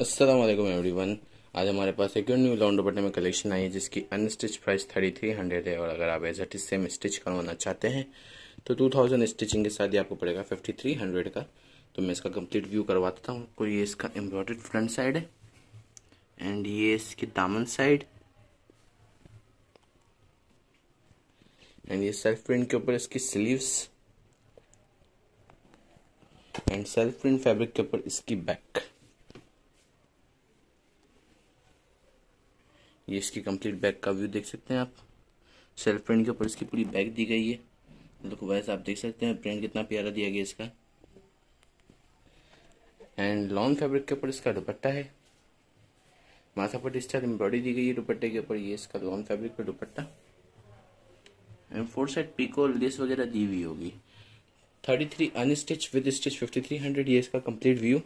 Aslam every one आज हमारे पास एक न्यू लॉन्ड बटन में कलेक्शन आई है जिसकी unstitch price thirty three hundred है और अगर आप एज एट सेम स्टिच करवाना चाहते हैं तो टू थाउजेंड स्टिचिंग के साथ ही आपको पड़ेगा फिफ्टी थ्री हंड्रेड का तो मैं इसका कंप्लीट व्यू करवाता हूँ आपको तो ये इसका एम्ब्रॉयड फ्रंट साइड है एंड ये इसकी दामन साइड एंड ये सेल्फ प्रिंट के ऊपर इसकी sleeves and self print fabric के ऊपर इसकी बैक ये इसकी कंप्लीट बैक का व्यू देख सकते हैं आप सेल्फ प्रिंट के ऊपर इसकी पूरी बैक दी गई है देखो मतलब वैसे आप देख सकते हैं प्रिंट कितना प्यारा दिया गया इसका एंड लॉन्ग फैब्रिक के ऊपर इसका दुपट्टा है माथा पर स्टाइल एम्ब्रॉयडरी दी गई है दुपट्टे के ऊपर ये इसका लॉन्ग फैब्रिक का dupatta and four side picot lace वगैरह दी हुई होगी thirty three unstitch with stitch fifty three hundred ये इसका कंप्लीट व्यू